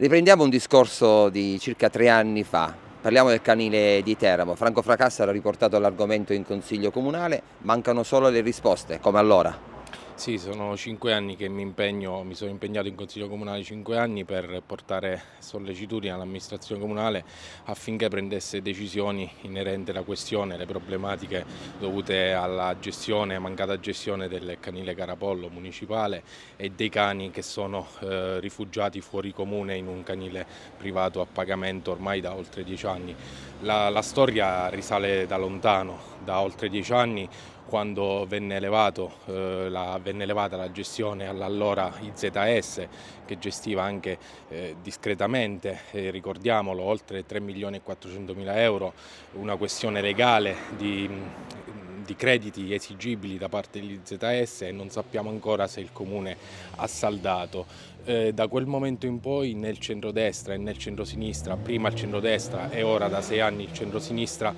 Riprendiamo un discorso di circa tre anni fa. Parliamo del canile di Teramo. Franco Fracassa ha riportato l'argomento in Consiglio Comunale. Mancano solo le risposte, come allora. Sì, sono cinque anni che mi impegno, mi sono impegnato in Consiglio Comunale cinque anni per portare sollecitudine all'amministrazione comunale affinché prendesse decisioni inerenti alla questione, le problematiche dovute alla gestione, mancata gestione del canile Carapollo municipale e dei cani che sono eh, rifugiati fuori comune in un canile privato a pagamento ormai da oltre dieci anni. La, la storia risale da lontano, da oltre dieci anni quando venne, elevato, eh, la, venne, elevata la gestione all'allora IZS che gestiva anche eh, discretamente, eh, ricordiamolo, oltre 3 milioni e 400 mila euro, una questione legale di, di crediti esigibili da parte dell'IZS e non sappiamo ancora se il Comune ha saldato eh, da quel momento in poi nel centrodestra e nel centrosinistra, prima il centrodestra e ora da sei anni il centrosinistra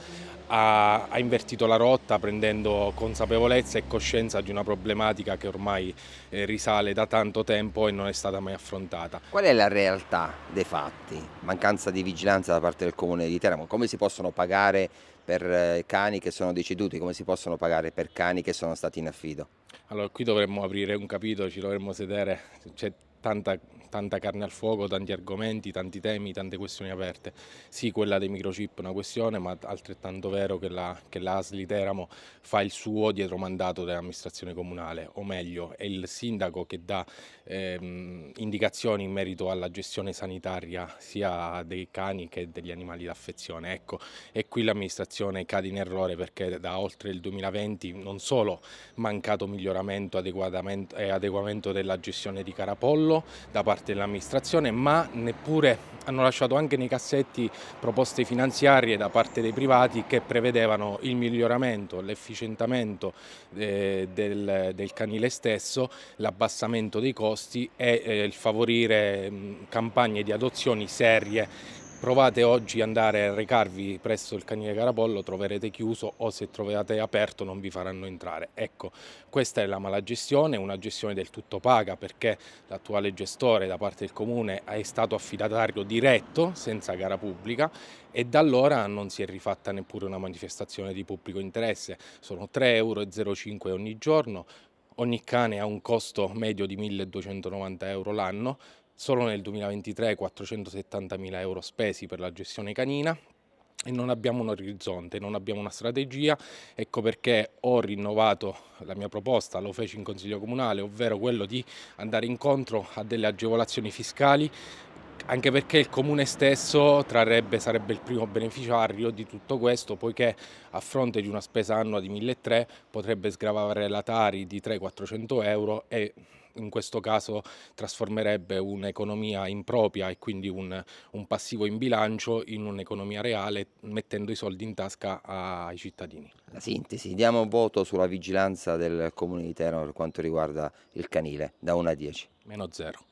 ha, ha invertito la rotta prendendo consapevolezza e coscienza di una problematica che ormai eh, risale da tanto tempo e non è stata mai affrontata. Qual è la realtà dei fatti? Mancanza di vigilanza da parte del comune di Teramo, come si possono pagare per eh, cani che sono deceduti, come si possono pagare per cani che sono stati in affido? Allora qui dovremmo aprire un capitolo, ci dovremmo sedere, c'è tanta, tanta carne al fuoco, tanti argomenti, tanti temi, tante questioni aperte. Sì, quella dei microchip è una questione, ma altrettanto vero che la, che l'ASLI Teramo fa il suo dietro mandato dell'amministrazione comunale, o meglio, è il sindaco che dà ehm, indicazioni in merito alla gestione sanitaria sia dei cani che degli animali d'affezione. Ecco, e qui l'amministrazione cade in errore perché da oltre il 2020 non solo mancato miglioramento e eh, adeguamento della gestione di Carapollo, controllo da parte dell'amministrazione, ma neppure hanno lasciato anche nei cassetti proposte finanziarie da parte dei privati che prevedevano il miglioramento, l'efficientamento eh, del, del, canile stesso, l'abbassamento dei costi e eh, il favorire mh, campagne di adozioni serie Provate oggi ad andare a recarvi presso il canile Carapollo, troverete chiuso o se trovate aperto non vi faranno entrare. Ecco, questa è la malagestione, una gestione del tutto paga perché l'attuale gestore da parte del comune è stato affidatario diretto, senza gara pubblica e da allora non si è rifatta neppure una manifestazione di pubblico interesse. Sono 3,05 euro ogni giorno, ogni cane ha un costo medio di 1290 euro l'anno, Solo nel 2023 470 mila euro spesi per la gestione canina, e non abbiamo un orizzonte, non abbiamo una strategia, ecco perché ho rinnovato la mia proposta, lo feci in Consiglio Comunale, ovvero quello di andare incontro a delle agevolazioni fiscali anche perché il comune stesso trarrebbe, sarebbe il primo beneficiario di tutto questo, poiché a fronte di una spesa annua di 1.300 potrebbe sgravare la Tari di 300-400 euro e in questo caso trasformerebbe un'economia impropria e quindi un, un passivo in bilancio in un'economia reale mettendo i soldi in tasca ai cittadini. La sintesi, diamo voto sulla vigilanza del comune di Teramo per quanto riguarda il canile da 1 a 10. Meno 0.